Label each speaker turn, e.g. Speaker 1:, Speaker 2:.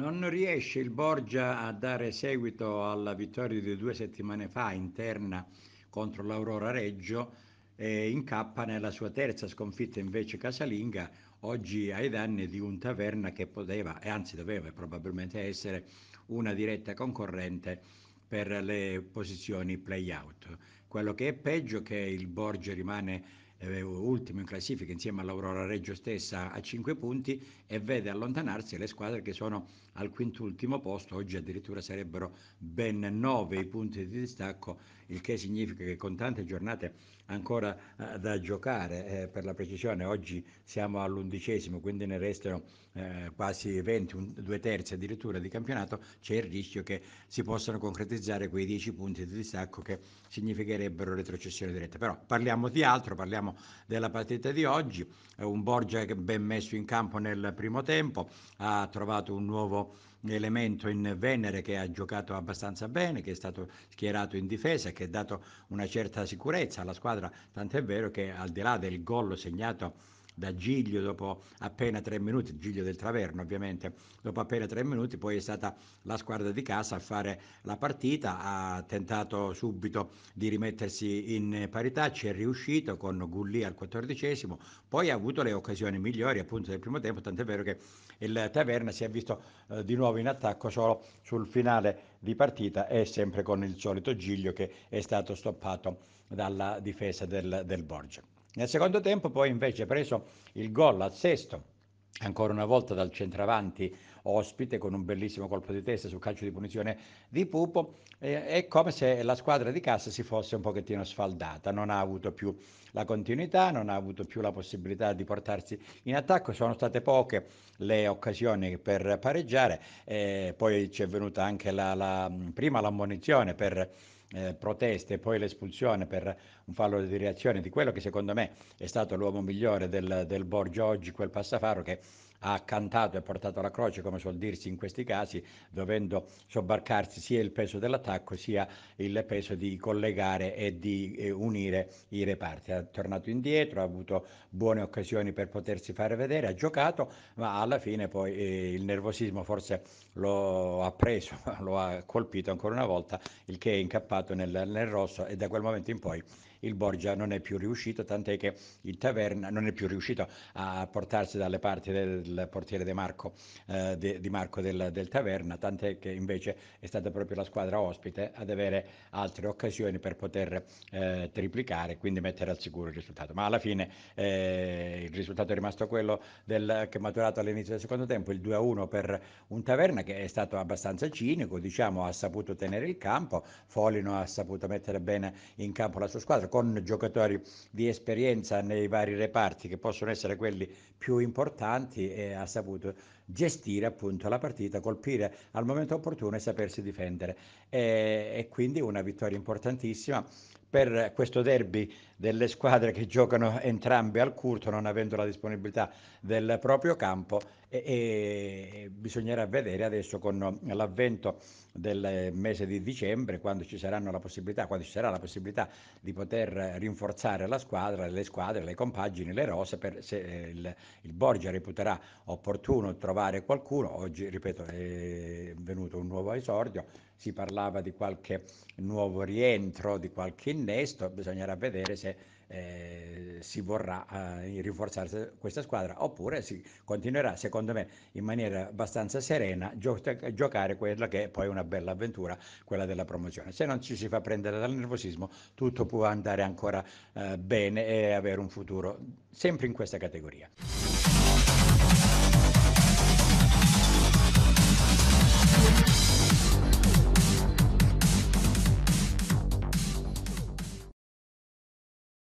Speaker 1: Non riesce il Borgia a dare seguito alla vittoria di due settimane fa interna contro l'Aurora Reggio e incappa nella sua terza sconfitta invece casalinga, oggi ai danni di un taverna che poteva, e anzi doveva probabilmente essere, una diretta concorrente per le posizioni play-out. Quello che è peggio è che il Borgia rimane ultimo in classifica insieme all'Aurora Reggio stessa a 5 punti e vede allontanarsi le squadre che sono al quintultimo posto, oggi addirittura sarebbero ben 9 i punti di distacco il che significa che con tante giornate ancora eh, da giocare, eh, per la precisione oggi siamo all'undicesimo, quindi ne restano eh, quasi 20, un, due terzi addirittura di campionato, c'è il rischio che si possano concretizzare quei 10 punti di distacco che significherebbero retrocessione diretta. Però parliamo di altro, parliamo della partita di oggi, eh, un Borgia che ben messo in campo nel primo tempo, ha trovato un nuovo elemento in Venere che ha giocato abbastanza bene, che è stato schierato in difesa, che ha dato una certa sicurezza alla squadra, tant'è vero che al di là del gol segnato da Giglio dopo appena tre minuti, Giglio del Traverno ovviamente, dopo appena tre minuti poi è stata la squadra di casa a fare la partita, ha tentato subito di rimettersi in parità, ci è riuscito con Gulli al quattordicesimo, poi ha avuto le occasioni migliori appunto del primo tempo, tant'è vero che il Taverna si è visto eh, di nuovo in attacco solo sul finale di partita e sempre con il solito Giglio che è stato stoppato dalla difesa del, del Borgia. Nel secondo tempo poi invece preso il gol al sesto, ancora una volta dal centravanti ospite con un bellissimo colpo di testa sul calcio di punizione di Pupo, eh, è come se la squadra di Cassa si fosse un pochettino sfaldata, non ha avuto più la continuità, non ha avuto più la possibilità di portarsi in attacco, sono state poche le occasioni per pareggiare, eh, poi ci è venuta anche la, la, prima l'ammonizione per eh, proteste e poi l'espulsione per un fallo di reazione di quello che secondo me è stato l'uomo migliore del, del Borgio oggi, quel passafaro che ha accantato e portato la croce, come suol dirsi in questi casi, dovendo sobbarcarsi sia il peso dell'attacco sia il peso di collegare e di eh, unire i reparti. Ha tornato indietro, ha avuto buone occasioni per potersi fare vedere, ha giocato, ma alla fine poi eh, il nervosismo forse lo ha preso, lo ha colpito ancora una volta, il che è incappato nel, nel rosso e da quel momento in poi il Borgia non è più riuscito, tant'è che il Taverna non è più riuscito a portarsi dalle parti del portiere De Marco, eh, de, di Marco del, del, Taverna, tant'è che invece è stata proprio la squadra ospite ad avere altre occasioni per poter eh, triplicare, quindi mettere al sicuro il risultato. Ma alla fine eh, il risultato è rimasto quello del, che è maturato all'inizio del secondo tempo, il 2-1 per un Taverna che è stato abbastanza cinico, diciamo, ha saputo tenere il campo, Folino ha saputo mettere bene in campo la sua squadra, con giocatori di esperienza nei vari reparti che possono essere quelli più importanti e ha saputo gestire appunto la partita, colpire al momento opportuno e sapersi difendere. E, e quindi una vittoria importantissima per questo derby delle squadre che giocano entrambe al curto non avendo la disponibilità del proprio campo e, e bisognerà vedere adesso con l'avvento del mese di dicembre quando ci, quando ci sarà la possibilità di poter rinforzare la squadra, le squadre, le compagini, le rose per se eh, il, il Borgia reputerà opportuno trovare qualcuno, oggi ripeto è venuto un nuovo esordio si parlava di qualche nuovo rientro, di qualche innesto, bisognerà vedere se eh, si vorrà eh, rinforzare questa squadra oppure si continuerà, secondo me, in maniera abbastanza serena gio- giocare quella che è poi una bella avventura, quella della promozione. Se non ci si fa prendere dal nervosismo, tutto può andare ancora eh, bene e avere un futuro sempre in questa categoria.